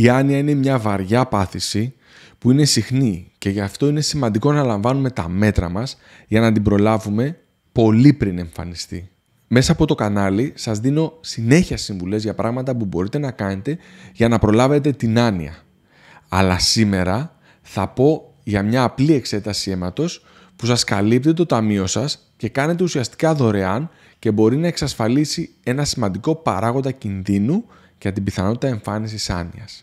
Η άνοια είναι μια βαριά πάθηση που είναι συχνή και γι' αυτό είναι σημαντικό να λαμβάνουμε τα μέτρα μας για να την προλάβουμε πολύ πριν εμφανιστεί. Μέσα από το κανάλι σας δίνω συνέχεια συμβουλές για πράγματα που μπορείτε να κάνετε για να προλάβετε την άνοια. Αλλά σήμερα θα πω για μια απλή εξέταση αίματος που σας καλύπτει το ταμείο σας και κάνετε ουσιαστικά δωρεάν και μπορεί να εξασφαλίσει ένα σημαντικό παράγοντα κινδύνου για την πιθανότητα εμφάνισης άνοιας.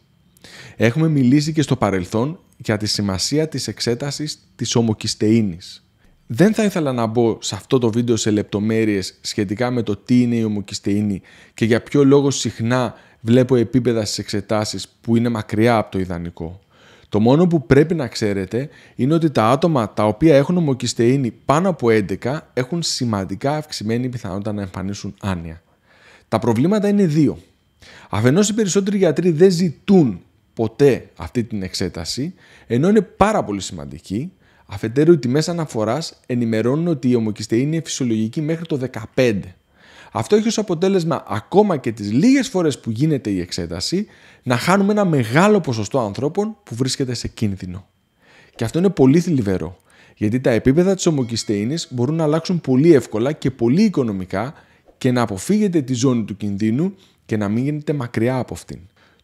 Έχουμε μιλήσει και στο παρελθόν για τη σημασία της εξέτασης της ομοκυστείνης. Δεν θα ήθελα να μπω σε αυτό το βίντεο σε λεπτομέρειες σχετικά με το τι είναι η ομοκιστεΐνη και για ποιο λόγο συχνά βλέπω επίπεδα στις εξετάσεις που είναι μακριά από το ιδανικό. Το μόνο που πρέπει να ξέρετε είναι ότι τα άτομα τα οποία έχουν ομοκιστεΐνη πάνω από 11 έχουν σημαντικά αυξημένη πιθανότητα να εμφανίσουν άνοια. Τα προβλήματα είναι δύο. Αφενός οι περισσότεροι γιατροί δεν ζητούν ποτέ αυτή την εξέταση, ενώ είναι πάρα πολύ σημαντική. Αφετέρου, οι τιμές αναφοράς ενημερώνουν ότι η ομοκυστεΐνη είναι φυσιολογική μέχρι το 15. Αυτό έχει ως αποτέλεσμα ακόμα και τις λίγες φορές που γίνεται η εξέταση να χάνουμε ένα μεγάλο ποσοστό ανθρώπων που βρίσκεται σε κίνδυνο. Και αυτό είναι πολύ θλιβερό, γιατί τα επίπεδα της ομοκυστείνη μπορούν να αλλάξουν πολύ εύκολα και πολύ οικονομικά και να αποφύγετε τη ζώνη του κινδύνου και να μην γίνετε μακριά από αυτήν.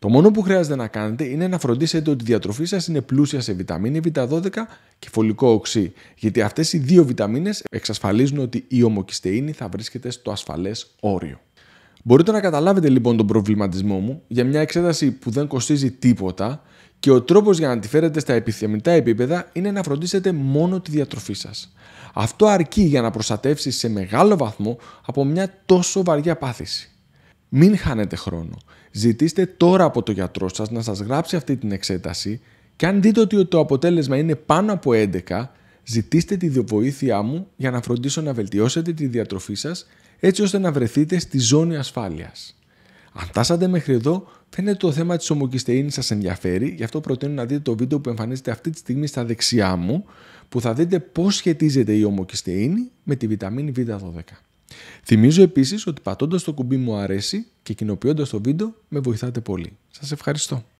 Το μόνο που χρειάζεται να κάνετε είναι να φροντίσετε ότι η διατροφή σας είναι πλούσια σε βιταμίνη Β12 και φωλικό οξύ, γιατί αυτές οι δύο βιταμίνες εξασφαλίζουν ότι η ομοκυστείνη θα βρίσκεται στο ασφαλές όριο. Μπορείτε να καταλάβετε λοιπόν τον προβληματισμό μου για μια εξέταση που δεν κοστίζει τίποτα και ο τρόπος για να τη φέρετε στα επιθυμητά επίπεδα είναι να φροντίσετε μόνο τη διατροφή σας. Αυτό αρκεί για να προστατεύσεις σε μεγάλο βαθμό από μια τόσο βαριά πάθηση. Μην χάνετε χρόνο. Ζητήστε τώρα από το γιατρό σας να σας γράψει αυτή την εξέταση και αν δείτε ότι το αποτέλεσμα είναι πάνω από 11, ζητήστε τη βοήθειά μου για να φροντίσω να βελτιώσετε τη διατροφή σας έτσι ώστε να βρεθείτε στη ζώνη ασφάλειας. Αν τάσατε μέχρι εδώ, φαίνεται το θέμα της ομοκυστείνης σας ενδιαφέρει, γι' αυτό προτείνω να δείτε το βίντεο που εμφανίζεται αυτή τη στιγμή στα δεξιά μου, που θα δείτε πώς σχετίζεται η ομοκυστείνη με τη βιταμίνη Β12. Θυμίζω επίσης ότι πατώντας το κουμπί μου αρέσει και κοινοποιώντας το βίντεο με βοηθάτε πολύ. Σας ευχαριστώ.